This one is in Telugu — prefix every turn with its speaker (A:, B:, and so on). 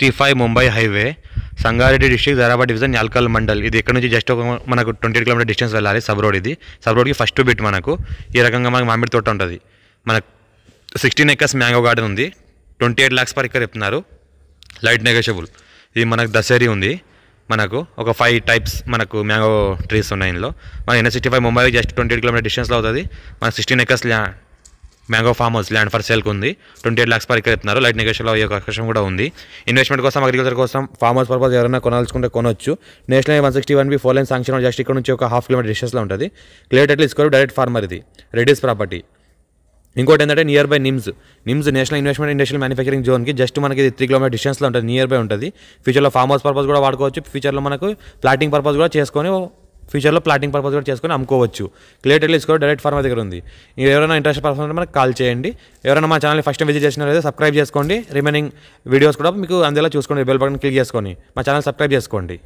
A: sixty five Mumbai highway Sangareddy district Zaheerabad division Yalkal mandal ఇది ఇక్కడ నుంచి జస్ట్ ఒక మనకు ట్వంటీ కిలోమీటర్ డిస్టెన్స్ వెళ్ళాలి సబ్ రోడ్ ఇది సబ్ రోడ్కి ఫస్ట్ బిట్ మనకు ఈ రకంగా మనకు మామిడి తోట ఉంటుంది మనకు సిక్స్టీన్ ఎకర్స్ మ్యాంగో గార్డెన్ ఉంది twenty eight lakhs per acre చెప్తున్నారు లైట్ నెగోషియబుల్ ఇది మనకు దసేరీ ఉంది మనకు ఒక ఫైవ్ టైప్స్ మనకు మ్యాంగో ట్రీస్ ఉన్నాయి ఇందులో మన NS sixty five Mumbai just twenty eight kilometre డిస్టెన్స్లో అవుతుంది మన sixteen acres mango farm house land for సేల్కి ఉంది ట్వంటీ ఎయిట్ ల్యాక్స్ పరికి ఇస్తున్నారు లైట్ నెగోషియల్ అయ్యే అవకాశం కూడా ఉంది ఇన్వెస్ట్మెంట్ కోసం అగ్రికల్చర్ కోసం ఫామ్ హౌస్ పర్పస్ ఎవరైనా కొనాల్సుకుంటే కొనొచ్చు national one sixty one B four line sanction just ఇక్కడ నుంచి ఒక హాఫ్ కిలోమీటర్ డిస్టెన్స్లో ఉంటుంది క్లియర్ టైటిల్ ఇసుకోరు డైరెక్ట్ ఫార్మర్ ఇది రెడీస్ ప్రాపర్టీ ఇంకోటి ఏంటంటే near by NIMS NIMS national investment industrial manufacturing జోన్కి జస్ట్ మనకి త్రీ కిలోమీటర్ డిస్టెన్స్లో ఉంటుంది నియర్ బై ఉంటుంది ఫ్యూచర్లో ఫార్మ్ హౌస్ పర్పస్ కూడా వాడుకోవచ్చు ఫ్యూచర్లో మనకు ప్లాటింగ్ పర్పస్ కూడా చేసుకొని ఫ్యూచర్లో ప్లాటింగ్ పర్పస్ కూడా చేసుకొని అమ్ముకోవచ్చు క్లియర్ టైటిల్ కూడా డైరెక్ట్ ఫార్మర్ దగ్గర ఉంది ఎవరైనా ఇంట్రెస్ట్ పర్సన్ ఉంటే మనకు కాల్ చేయండి ఎవరైనా మా ఛానల్ ఫస్ట్ టైం విజిట్ లేదా సబ్స్క్రైబ్ చేసుకోండి రిమైనింగ్ వీడియోస్ కూడా మీకు అందేలా చూసుకోండి బెల్ బటన్ క్లిక్ చేసుకొని మా ఛానల్ సబ్స్క్రైబ్ చేసుకోండి